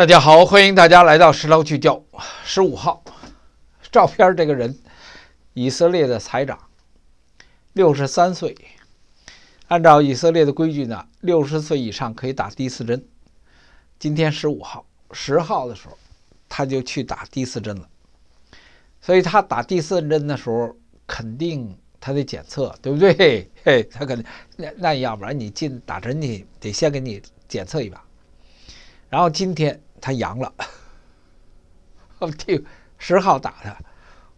大家好，欢迎大家来到十楼聚焦。十五号照片这个人，以色列的财长，六十三岁。按照以色列的规矩呢，六十岁以上可以打第四针。今天十五号，十号的时候他就去打第四针了。所以他打第四针的时候，肯定他得检测，对不对？嘿，他肯定那那要不然你进打针去，得先给你检测一把。然后今天。他阳了，我对，十号打的，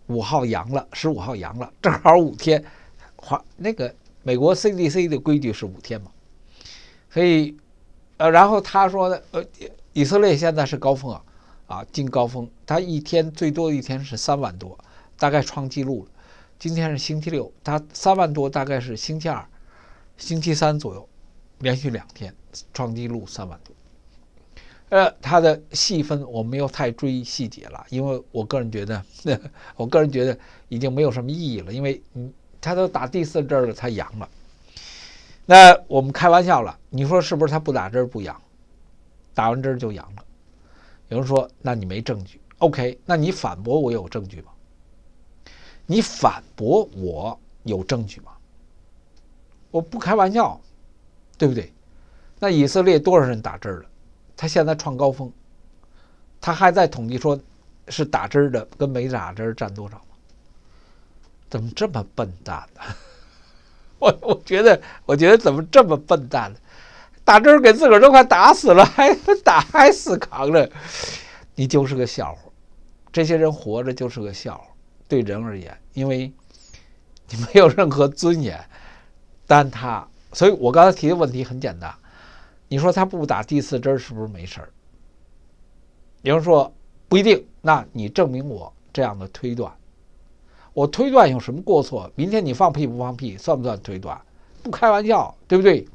五号阳了，十五号阳了，正好五天，华那个美国 CDC 的规矩是五天嘛，所以呃，然后他说呃，以色列现在是高峰啊啊，近高峰，他一天最多一天是三万多，大概创纪录了。今天是星期六，他三万多大概是星期二、星期三左右，连续两天创纪录三万多。呃，它的细分我没有太注意细节了，因为我个人觉得，我个人觉得已经没有什么意义了，因为嗯，他都打第四针了，他阳了。那我们开玩笑了，你说是不是他不打针不阳，打完针就阳了？有人说，那你没证据？OK，那你反驳我有证据吗？你反驳我有证据吗？我不开玩笑，对不对？那以色列多少人打针了？他现在创高峰，他还在统计说，是打针的跟没打针占多少吗？怎么这么笨蛋呢？我我觉得，我觉得怎么这么笨蛋呢？打针给自个儿都快打死了，还打还死扛着，你就是个笑话。这些人活着就是个笑话，对人而言，因为你没有任何尊严。但他，所以我刚才提的问题很简单。你说他不打第四针儿是不是没事儿？有人说不一定，那你证明我这样的推断，我推断有什么过错？明天你放屁不放屁算不算推断？不开玩笑，对不对？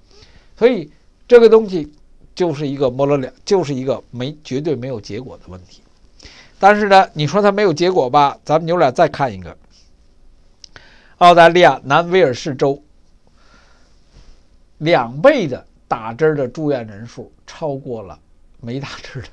所以这个东西就是一个摸了两，就是一个没绝对没有结果的问题。但是呢，你说他没有结果吧？咱们牛俩再看一个，澳大利亚南威尔士州两倍的。打针的住院人数超过了没打针的。